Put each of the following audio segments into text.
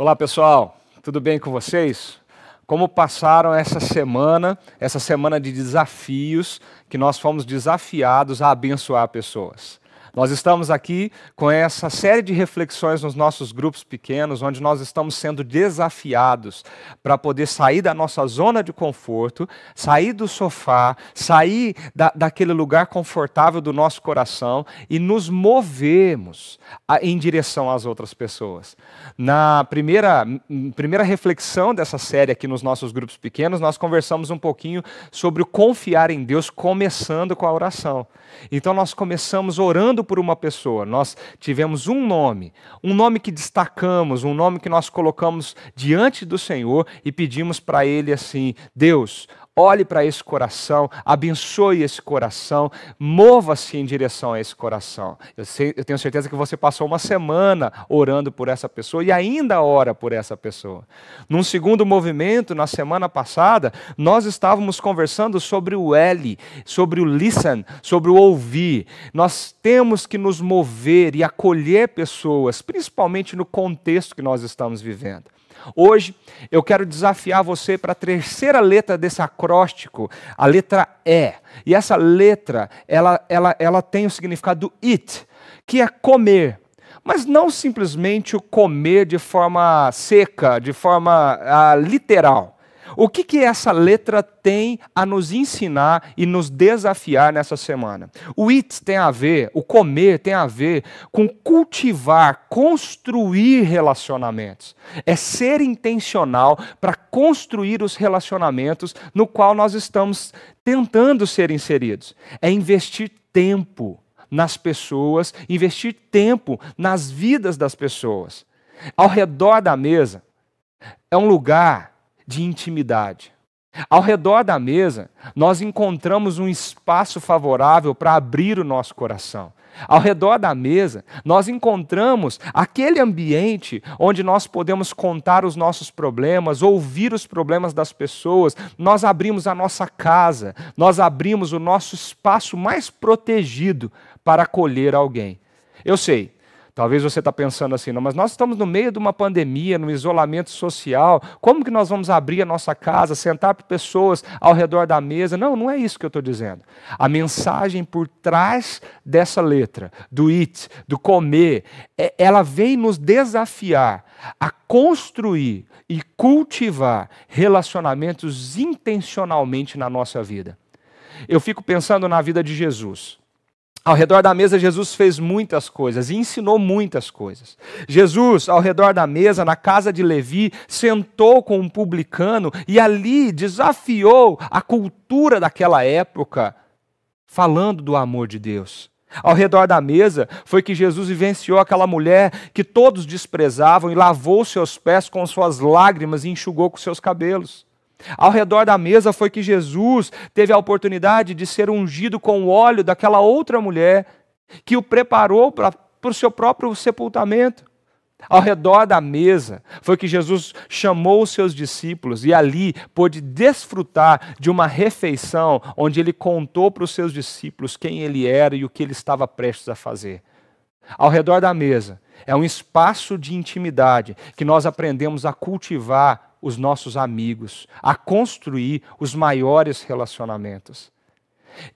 Olá pessoal, tudo bem com vocês? Como passaram essa semana, essa semana de desafios, que nós fomos desafiados a abençoar pessoas. Nós estamos aqui com essa série de reflexões nos nossos grupos pequenos, onde nós estamos sendo desafiados para poder sair da nossa zona de conforto, sair do sofá, sair da, daquele lugar confortável do nosso coração e nos movermos a, em direção às outras pessoas. Na primeira, primeira reflexão dessa série aqui nos nossos grupos pequenos, nós conversamos um pouquinho sobre o confiar em Deus, começando com a oração. Então nós começamos orando por uma pessoa, nós tivemos um nome, um nome que destacamos, um nome que nós colocamos diante do Senhor e pedimos para Ele assim: Deus, Olhe para esse coração, abençoe esse coração, mova-se em direção a esse coração. Eu, sei, eu tenho certeza que você passou uma semana orando por essa pessoa e ainda ora por essa pessoa. Num segundo movimento, na semana passada, nós estávamos conversando sobre o L, sobre o listen, sobre o ouvir. Nós temos que nos mover e acolher pessoas, principalmente no contexto que nós estamos vivendo. Hoje eu quero desafiar você para a terceira letra desse acróstico, a letra E. E essa letra, ela, ela, ela tem o significado it, que é comer. Mas não simplesmente o comer de forma seca, de forma ah, literal. O que, que essa letra tem a nos ensinar e nos desafiar nessa semana? O it tem a ver, o comer tem a ver com cultivar, construir relacionamentos. É ser intencional para construir os relacionamentos no qual nós estamos tentando ser inseridos. É investir tempo nas pessoas, investir tempo nas vidas das pessoas. Ao redor da mesa é um lugar de intimidade. Ao redor da mesa, nós encontramos um espaço favorável para abrir o nosso coração. Ao redor da mesa, nós encontramos aquele ambiente onde nós podemos contar os nossos problemas, ouvir os problemas das pessoas. Nós abrimos a nossa casa, nós abrimos o nosso espaço mais protegido para acolher alguém. Eu sei, Talvez você está pensando assim, não, mas nós estamos no meio de uma pandemia, no isolamento social, como que nós vamos abrir a nossa casa, sentar pessoas ao redor da mesa? Não, não é isso que eu estou dizendo. A mensagem por trás dessa letra, do it, do comer, é, ela vem nos desafiar a construir e cultivar relacionamentos intencionalmente na nossa vida. Eu fico pensando na vida de Jesus. Ao redor da mesa, Jesus fez muitas coisas e ensinou muitas coisas. Jesus, ao redor da mesa, na casa de Levi, sentou com um publicano e ali desafiou a cultura daquela época, falando do amor de Deus. Ao redor da mesa foi que Jesus vivenciou aquela mulher que todos desprezavam e lavou seus pés com suas lágrimas e enxugou com seus cabelos. Ao redor da mesa foi que Jesus teve a oportunidade de ser ungido com o óleo daquela outra mulher que o preparou para o seu próprio sepultamento. Ao redor da mesa foi que Jesus chamou os seus discípulos e ali pôde desfrutar de uma refeição onde ele contou para os seus discípulos quem ele era e o que ele estava prestes a fazer. Ao redor da mesa é um espaço de intimidade que nós aprendemos a cultivar os nossos amigos, a construir os maiores relacionamentos.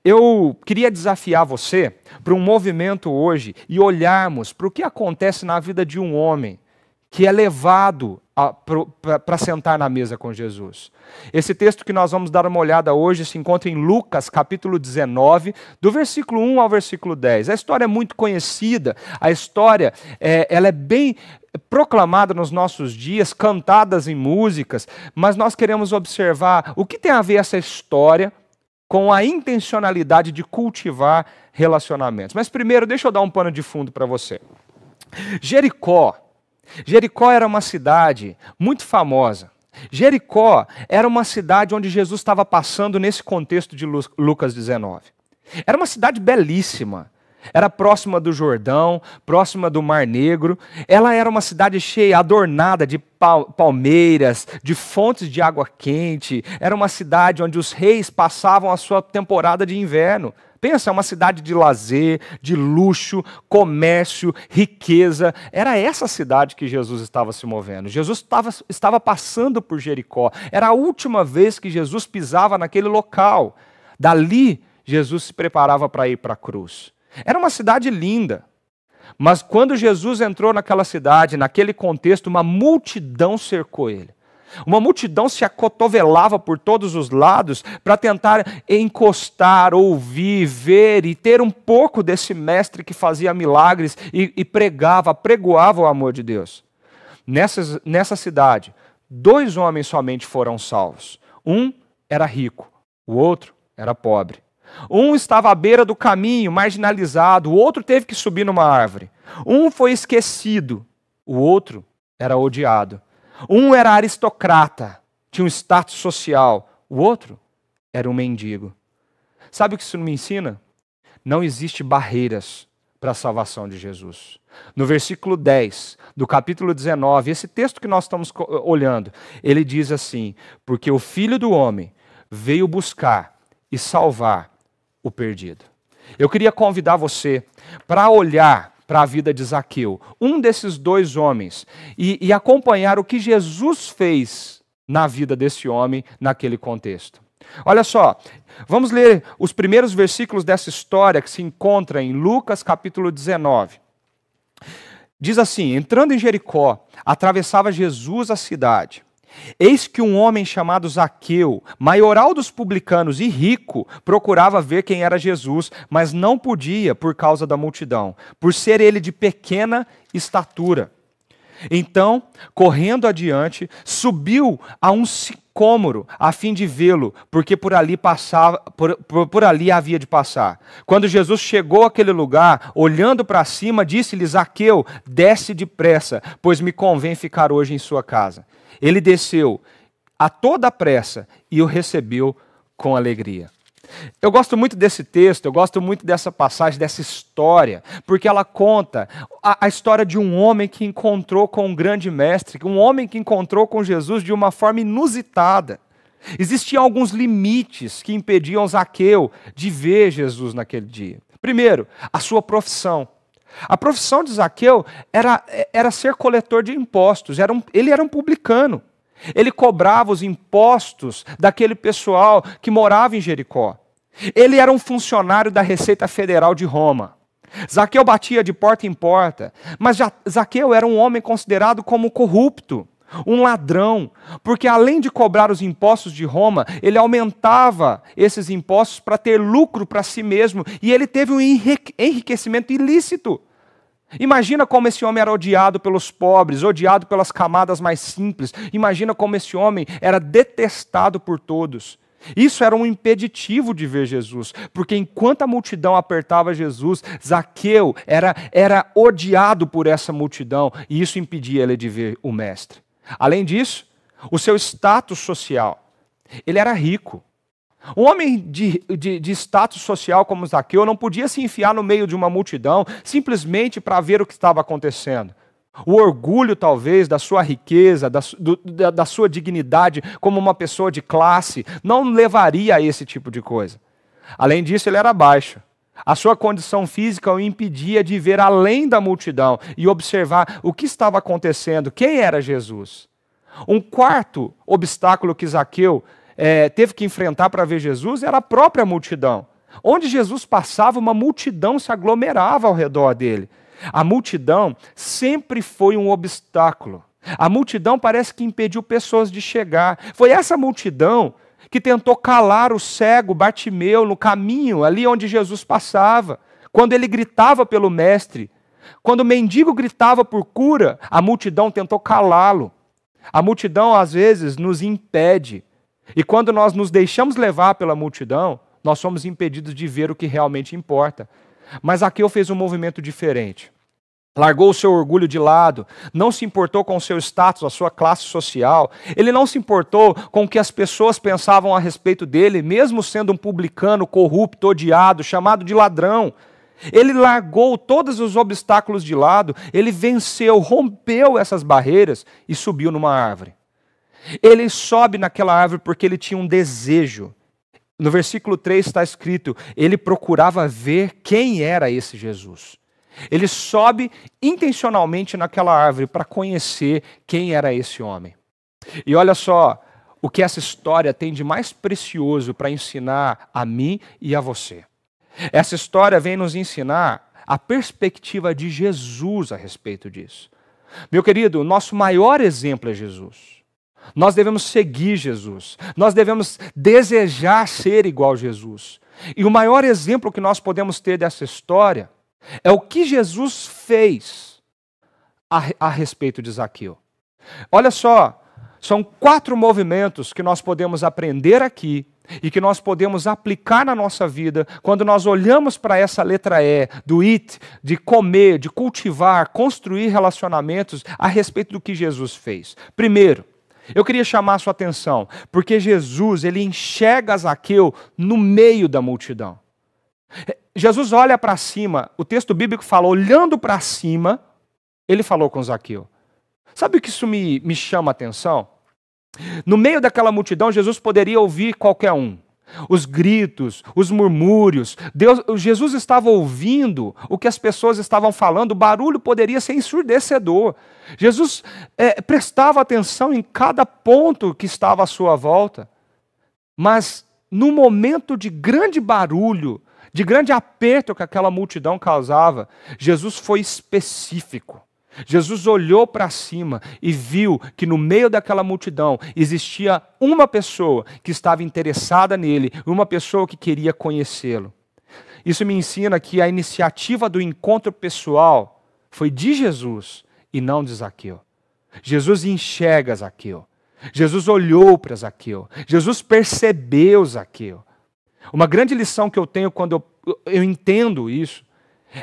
Eu queria desafiar você para um movimento hoje e olharmos para o que acontece na vida de um homem que é levado para sentar na mesa com Jesus. Esse texto que nós vamos dar uma olhada hoje se encontra em Lucas, capítulo 19, do versículo 1 ao versículo 10. A história é muito conhecida, a história é, ela é bem proclamada nos nossos dias, cantadas em músicas, mas nós queremos observar o que tem a ver essa história com a intencionalidade de cultivar relacionamentos. Mas primeiro, deixa eu dar um pano de fundo para você. Jericó Jericó era uma cidade muito famosa. Jericó era uma cidade onde Jesus estava passando nesse contexto de Lucas 19. Era uma cidade belíssima. Era próxima do Jordão, próxima do Mar Negro. Ela era uma cidade cheia, adornada de palmeiras, de fontes de água quente. Era uma cidade onde os reis passavam a sua temporada de inverno. Pensa, é uma cidade de lazer, de luxo, comércio, riqueza. Era essa cidade que Jesus estava se movendo. Jesus estava, estava passando por Jericó. Era a última vez que Jesus pisava naquele local. Dali, Jesus se preparava para ir para a cruz. Era uma cidade linda. Mas quando Jesus entrou naquela cidade, naquele contexto, uma multidão cercou ele. Uma multidão se acotovelava por todos os lados para tentar encostar, ouvir, ver e ter um pouco desse mestre que fazia milagres e, e pregava, pregoava o amor de Deus. nessa cidade, dois homens somente foram salvos. Um era rico, o outro era pobre. Um estava à beira do caminho, marginalizado, o outro teve que subir numa árvore. Um foi esquecido, o outro era odiado. Um era aristocrata, tinha um status social, o outro era um mendigo. Sabe o que isso me ensina? Não existe barreiras para a salvação de Jesus. No versículo 10 do capítulo 19, esse texto que nós estamos eh, olhando, ele diz assim: Porque o filho do homem veio buscar e salvar o perdido. Eu queria convidar você para olhar para a vida de Zaqueu, um desses dois homens, e, e acompanhar o que Jesus fez na vida desse homem naquele contexto. Olha só, vamos ler os primeiros versículos dessa história que se encontra em Lucas capítulo 19. Diz assim: Entrando em Jericó, atravessava Jesus a cidade. Eis que um homem chamado Zaqueu, maioral dos publicanos e rico, procurava ver quem era Jesus, mas não podia por causa da multidão, por ser ele de pequena estatura. Então, correndo adiante, subiu a um sicômoro a fim de vê-lo, porque por ali passava, por, por, por, ali havia de passar. Quando Jesus chegou àquele lugar, olhando para cima, disse-lhe: Zaqueu, desce depressa, pois me convém ficar hoje em sua casa. Ele desceu a toda a pressa e o recebeu com alegria. Eu gosto muito desse texto, eu gosto muito dessa passagem, dessa história, porque ela conta a, a, história de um homem que encontrou com um grande mestre, um homem que encontrou com Jesus de uma forma inusitada. Existiam alguns limites que impediam Zaqueu de ver Jesus naquele dia. Primeiro, a sua profissão. A profissão de Zaqueu era, era ser coletor de impostos, era um, ele era um publicano. Ele cobrava os impostos daquele pessoal que morava em Jericó. Ele era um funcionário da Receita Federal de Roma. Zaqueu batia de porta em porta, mas Zaqueu era um homem considerado como corrupto, um ladrão, porque além de cobrar os impostos de Roma, ele aumentava esses impostos para ter lucro para si mesmo e ele teve um enriquecimento ilícito. Imagina como esse homem era odiado pelos pobres, odiado pelas camadas mais simples. Imagina como esse homem era detestado por todos. Isso era um impeditivo de ver Jesus, porque enquanto a multidão apertava Jesus, Zaqueu era, era odiado por essa multidão e isso impedia ele de ver o Mestre. Além disso, o seu status social. Ele era rico. Um homem de, de, de, status social como Zaqueu não podia se enfiar no meio de uma multidão simplesmente para ver o que estava acontecendo o orgulho, talvez, da sua riqueza, da, do, da, da sua dignidade como uma pessoa de classe, não levaria a esse tipo de coisa. Além disso, ele era baixo. A sua condição física o impedia de ver além da multidão e observar o que estava acontecendo, quem era Jesus. Um quarto obstáculo que Zaqueu é, teve que enfrentar para ver Jesus era a própria multidão. Onde Jesus passava, uma multidão se aglomerava ao redor dele. A multidão sempre foi um obstáculo. A multidão parece que impediu pessoas de chegar. Foi essa multidão que tentou calar o cego Bartimeu no caminho, ali onde Jesus passava. Quando ele gritava pelo Mestre, quando o mendigo gritava por cura, a multidão tentou calá-lo. A multidão, às vezes, nos impede. E quando nós nos deixamos levar pela multidão, nós somos impedidos de ver o que realmente importa. Mas Aqueu fez um movimento diferente. Largou o seu orgulho de lado, não se importou com o seu status, a sua classe social, ele não se importou com o que as pessoas pensavam a respeito dele, mesmo sendo um publicano corrupto, odiado, chamado de ladrão. Ele largou todos os obstáculos de lado, ele venceu, rompeu essas barreiras e subiu numa árvore. Ele sobe naquela árvore porque ele tinha um desejo no versículo 3 está escrito: ele procurava ver quem era esse Jesus. Ele sobe intencionalmente naquela árvore para conhecer quem era esse homem. E olha só o que essa história tem de mais precioso para ensinar a mim e a você. Essa história vem nos ensinar a perspectiva de Jesus a respeito disso. Meu querido, o nosso maior exemplo é Jesus. Nós devemos seguir Jesus. Nós devemos desejar ser igual a Jesus. E o maior exemplo que nós podemos ter dessa história é o que Jesus fez a, a respeito de Zaqueu. Olha só, são quatro movimentos que nós podemos aprender aqui e que nós podemos aplicar na nossa vida quando nós olhamos para essa letra E do it, de comer, de cultivar, construir relacionamentos a respeito do que Jesus fez. Primeiro, eu queria chamar a sua atenção, porque Jesus, ele enxerga Zaqueu no meio da multidão. Jesus olha para cima, o texto bíblico fala, olhando para cima, ele falou com Zaqueu. Sabe o que isso me, me chama a atenção? No meio daquela multidão, Jesus poderia ouvir qualquer um os gritos, os murmúrios. Deus, Jesus estava ouvindo o que as pessoas estavam falando, o barulho poderia ser ensurdecedor. Jesus é, prestava atenção em cada ponto que estava à sua volta, mas no momento de grande barulho, de grande aperto que aquela multidão causava, Jesus foi específico. Jesus olhou para cima e viu que no meio daquela multidão existia uma pessoa que estava interessada nele, uma pessoa que queria conhecê-lo. Isso me ensina que a iniciativa do encontro pessoal foi de Jesus e não de Zaqueu. Jesus enxerga Zaqueu. Jesus olhou para Zaqueu. Jesus percebeu Zaqueu. Uma grande lição que eu tenho quando eu, eu entendo isso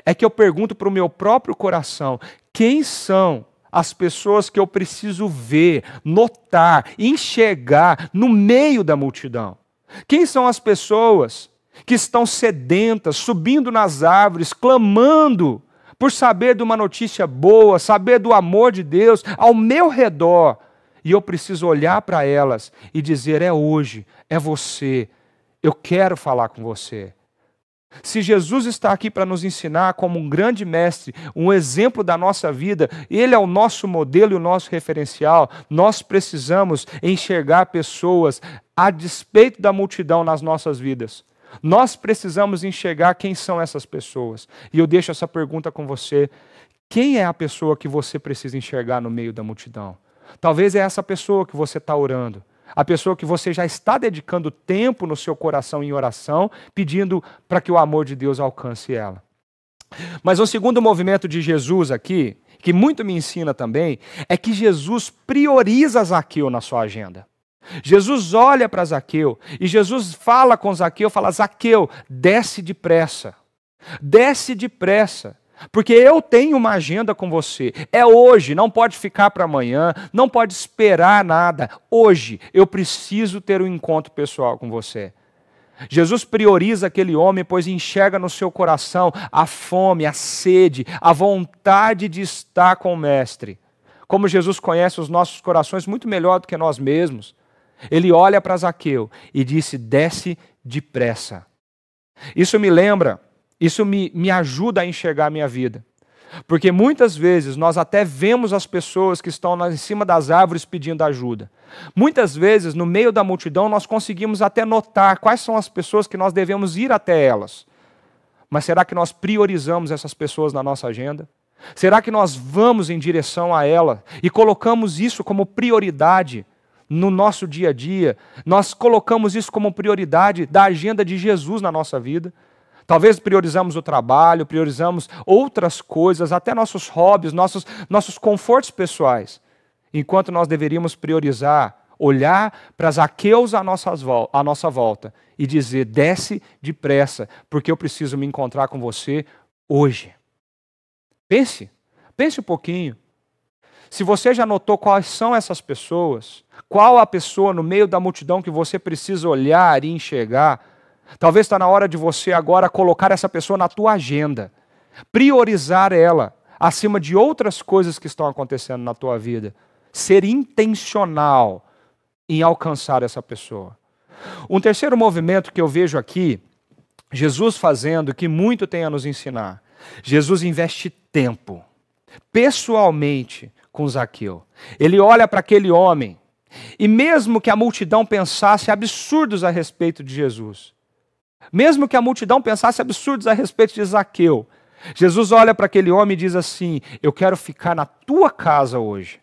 é que eu pergunto para o meu próprio coração: quem são as pessoas que eu preciso ver, notar, enxergar no meio da multidão? Quem são as pessoas que estão sedentas, subindo nas árvores, clamando por saber de uma notícia boa, saber do amor de Deus ao meu redor? E eu preciso olhar para elas e dizer: é hoje, é você, eu quero falar com você. Se Jesus está aqui para nos ensinar como um grande mestre, um exemplo da nossa vida, ele é o nosso modelo e o nosso referencial. Nós precisamos enxergar pessoas a despeito da multidão nas nossas vidas. Nós precisamos enxergar quem são essas pessoas. E eu deixo essa pergunta com você: quem é a pessoa que você precisa enxergar no meio da multidão? Talvez é essa pessoa que você está orando a pessoa que você já está dedicando tempo no seu coração em oração, pedindo para que o amor de Deus alcance ela. Mas o segundo movimento de Jesus aqui, que muito me ensina também, é que Jesus prioriza Zaqueu na sua agenda. Jesus olha para Zaqueu e Jesus fala com Zaqueu, fala: Zaqueu, desce depressa. Desce depressa. Porque eu tenho uma agenda com você. É hoje, não pode ficar para amanhã, não pode esperar nada. Hoje eu preciso ter um encontro pessoal com você. Jesus prioriza aquele homem, pois enxerga no seu coração a fome, a sede, a vontade de estar com o Mestre. Como Jesus conhece os nossos corações muito melhor do que nós mesmos, ele olha para Zaqueu e disse: Desce depressa. Isso me lembra isso me, me ajuda a enxergar a minha vida. Porque muitas vezes nós até vemos as pessoas que estão em cima das árvores pedindo ajuda. Muitas vezes, no meio da multidão, nós conseguimos até notar quais são as pessoas que nós devemos ir até elas. Mas será que nós priorizamos essas pessoas na nossa agenda? Será que nós vamos em direção a ela e colocamos isso como prioridade no nosso dia a dia? Nós colocamos isso como prioridade da agenda de Jesus na nossa vida? Talvez priorizamos o trabalho, priorizamos outras coisas, até nossos hobbies, nossos, nossos confortos pessoais, enquanto nós deveríamos priorizar, olhar para Zaqueus à, à nossa volta e dizer: desce depressa, porque eu preciso me encontrar com você hoje. Pense, pense um pouquinho. Se você já notou quais são essas pessoas, qual a pessoa no meio da multidão que você precisa olhar e enxergar, Talvez está na hora de você agora colocar essa pessoa na tua agenda, priorizar ela acima de outras coisas que estão acontecendo na tua vida. Ser intencional em alcançar essa pessoa. Um terceiro movimento que eu vejo aqui, Jesus fazendo, que muito tem a nos ensinar. Jesus investe tempo, pessoalmente, com Zaqueu. Ele olha para aquele homem, e mesmo que a multidão pensasse absurdos a respeito de Jesus, mesmo que a multidão pensasse absurdos a respeito de Zaqueu, Jesus olha para aquele homem e diz assim: Eu quero ficar na tua casa hoje.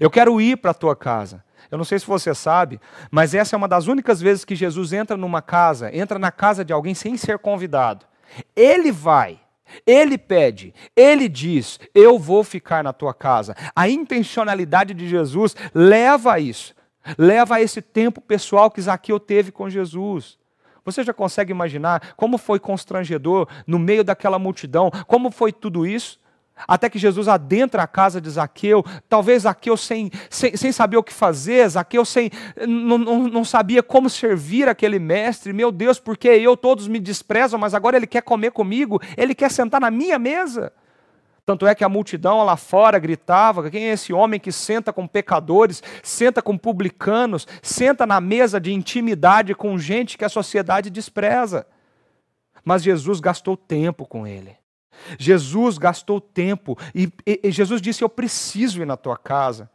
Eu quero ir para a tua casa. Eu não sei se você sabe, mas essa é uma das únicas vezes que Jesus entra numa casa, entra na casa de alguém sem ser convidado. Ele vai, ele pede, ele diz: Eu vou ficar na tua casa. A intencionalidade de Jesus leva a isso, leva a esse tempo pessoal que Zaqueu teve com Jesus. Você já consegue imaginar como foi constrangedor no meio daquela multidão? Como foi tudo isso? Até que Jesus adentra a casa de Zaqueu, talvez Zaqueu sem, sem, sem saber o que fazer, Zaqueu sem, não, não, não sabia como servir aquele mestre. Meu Deus, porque eu, todos me desprezam, mas agora ele quer comer comigo, ele quer sentar na minha mesa. Tanto é que a multidão lá fora gritava: quem é esse homem que senta com pecadores, senta com publicanos, senta na mesa de intimidade com gente que a sociedade despreza? Mas Jesus gastou tempo com ele. Jesus gastou tempo e, e, e Jesus disse: Eu preciso ir na tua casa.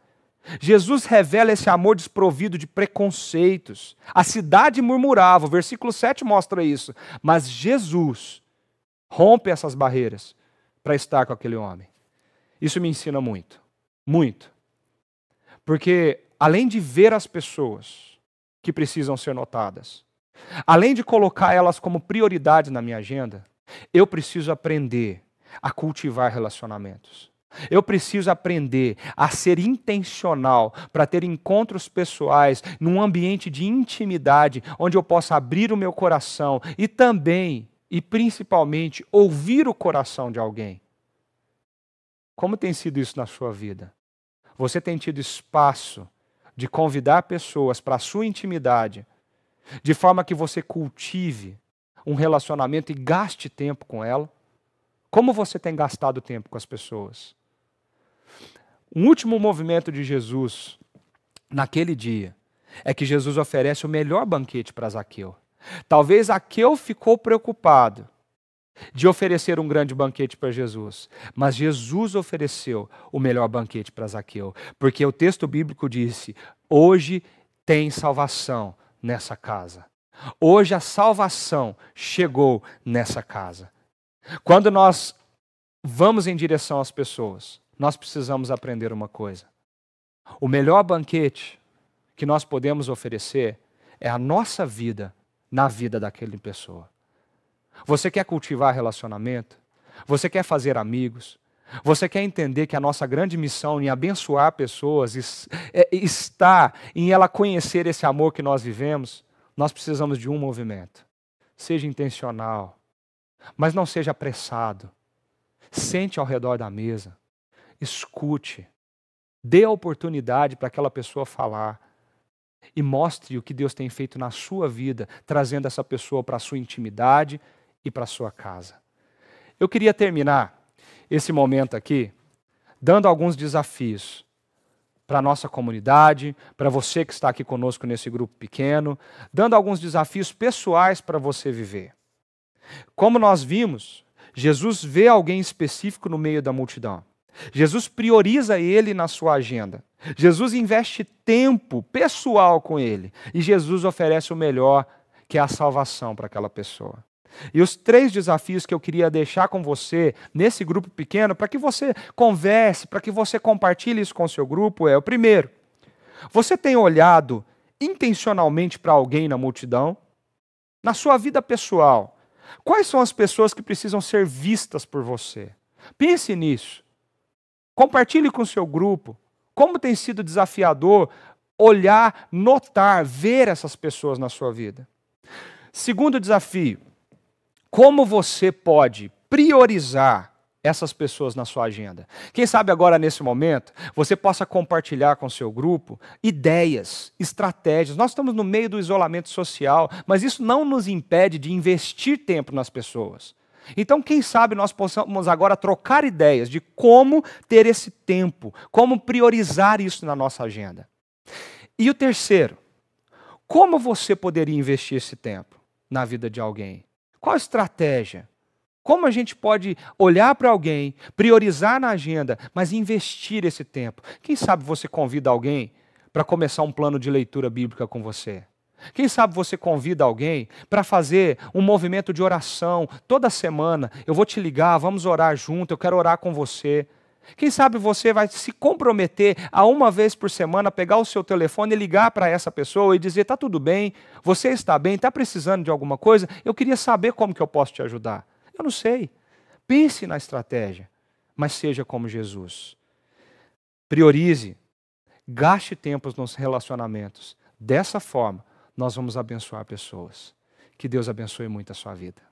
Jesus revela esse amor desprovido de preconceitos. A cidade murmurava, o versículo 7 mostra isso. Mas Jesus rompe essas barreiras para estar com aquele homem. Isso me ensina muito, muito. Porque além de ver as pessoas que precisam ser notadas, além de colocar elas como prioridade na minha agenda, eu preciso aprender a cultivar relacionamentos. Eu preciso aprender a ser intencional para ter encontros pessoais num ambiente de intimidade, onde eu possa abrir o meu coração e também e principalmente ouvir o coração de alguém. Como tem sido isso na sua vida? Você tem tido espaço de convidar pessoas para a sua intimidade, de forma que você cultive um relacionamento e gaste tempo com ela? Como você tem gastado tempo com as pessoas? Um último movimento de Jesus naquele dia é que Jesus oferece o melhor banquete para Zaqueu. Talvez Aqueu ficou preocupado de oferecer um grande banquete para Jesus, mas Jesus ofereceu o melhor banquete para Zaqueu, porque o texto bíblico disse: hoje tem salvação nessa casa. Hoje a salvação chegou nessa casa. Quando nós vamos em direção às pessoas, nós precisamos aprender uma coisa. O melhor banquete que nós podemos oferecer é a nossa vida na vida daquela pessoa. Você quer cultivar relacionamento? Você quer fazer amigos? Você quer entender que a nossa grande missão em abençoar pessoas é, está em ela conhecer esse amor que nós vivemos? Nós precisamos de um movimento. Seja intencional, mas não seja apressado. Sente ao redor da mesa, escute, dê a oportunidade para aquela pessoa falar e mostre o que Deus tem feito na sua vida, trazendo essa pessoa para a sua intimidade e para a sua casa. Eu queria terminar esse momento aqui dando alguns desafios para a nossa comunidade, para você que está aqui conosco nesse grupo pequeno, dando alguns desafios pessoais para você viver. Como nós vimos, Jesus vê alguém específico no meio da multidão. Jesus prioriza ele na sua agenda. Jesus investe tempo pessoal com ele. E Jesus oferece o melhor, que é a salvação para aquela pessoa. E os três desafios que eu queria deixar com você nesse grupo pequeno, para que você converse, para que você compartilhe isso com o seu grupo, é o primeiro. Você tem olhado intencionalmente para alguém na multidão? Na sua vida pessoal, quais são as pessoas que precisam ser vistas por você? Pense nisso. Compartilhe com o seu grupo. Como tem sido desafiador olhar, notar, ver essas pessoas na sua vida. Segundo desafio, como você pode priorizar essas pessoas na sua agenda? Quem sabe agora, nesse momento, você possa compartilhar com o seu grupo ideias, estratégias. Nós estamos no meio do isolamento social, mas isso não nos impede de investir tempo nas pessoas. Então, quem sabe nós possamos agora trocar ideias de como ter esse tempo, como priorizar isso na nossa agenda. E o terceiro, como você poderia investir esse tempo na vida de alguém? Qual a estratégia? Como a gente pode olhar para alguém, priorizar na agenda, mas investir esse tempo? Quem sabe você convida alguém para começar um plano de leitura bíblica com você? Quem sabe você convida alguém para fazer um movimento de oração toda semana. Eu vou te ligar, vamos orar junto, eu quero orar com você. Quem sabe você vai se comprometer a uma vez por semana pegar o seu telefone e ligar para essa pessoa e dizer: está tudo bem? Você está bem? Está precisando de alguma coisa? Eu queria saber como que eu posso te ajudar." Eu não sei. Pense na estratégia, mas seja como Jesus. Priorize, gaste tempos nos relacionamentos. Dessa forma, nós vamos abençoar pessoas. Que Deus abençoe muito a sua vida.